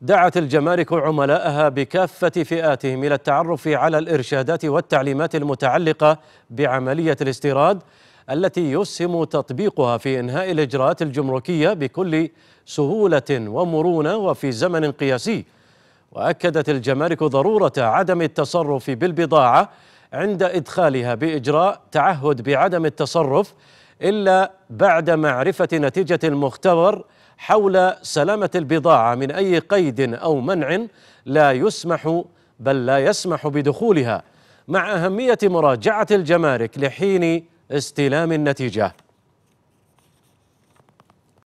دعت الجمارك عملائها بكافة فئاتهم إلى التعرف على الإرشادات والتعليمات المتعلقة بعملية الاستيراد التي يسهم تطبيقها في إنهاء الإجراءات الجمركية بكل سهولة ومرونة وفي زمن قياسي وأكدت الجمارك ضرورة عدم التصرف بالبضاعة عند إدخالها بإجراء تعهد بعدم التصرف إلا بعد معرفة نتيجة المختبر حول سلامة البضاعة من أي قيد أو منع لا يسمح بل لا يسمح بدخولها مع أهمية مراجعة الجمارك لحين استلام النتيجة